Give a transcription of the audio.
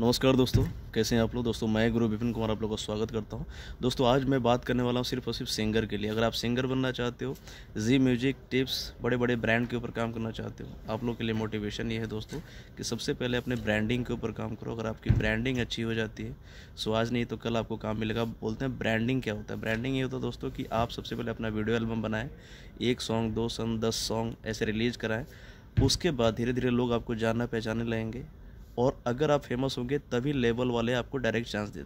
नमस्कार दोस्तों कैसे हैं आप लोग दोस्तों मैं गुरु विपिन कुमार आप लोगों का स्वागत करता हूं दोस्तों आज मैं बात करने वाला हूं सिर्फ और सिर्फ सिंगर के लिए अगर आप सिंगर बनना चाहते हो जी म्यूजिक टिप्स बड़े बड़े ब्रांड के ऊपर काम करना चाहते हो आप लोग के लिए मोटिवेशन ये है दोस्तों कि सबसे पहले अपने ब्रांडिंग के ऊपर काम करो अगर आपकी ब्रांडिंग अच्छी हो जाती है सो आज नहीं तो कल आपको काम मिलेगा बोलते हैं ब्रांडिंग क्या होता है ब्रांडिंग ये होता है दोस्तों कि आप सबसे पहले अपना वीडियो एल्बम बनाएं एक सॉन्ग दो सॉन्ग दस सॉन्ग ऐसे रिलीज़ कराएँ उसके बाद धीरे धीरे लोग आपको जानना पहचानने लगेंगे और अगर आप फेमस होंगे तभी लेवल वाले आपको डायरेक्ट चांस देते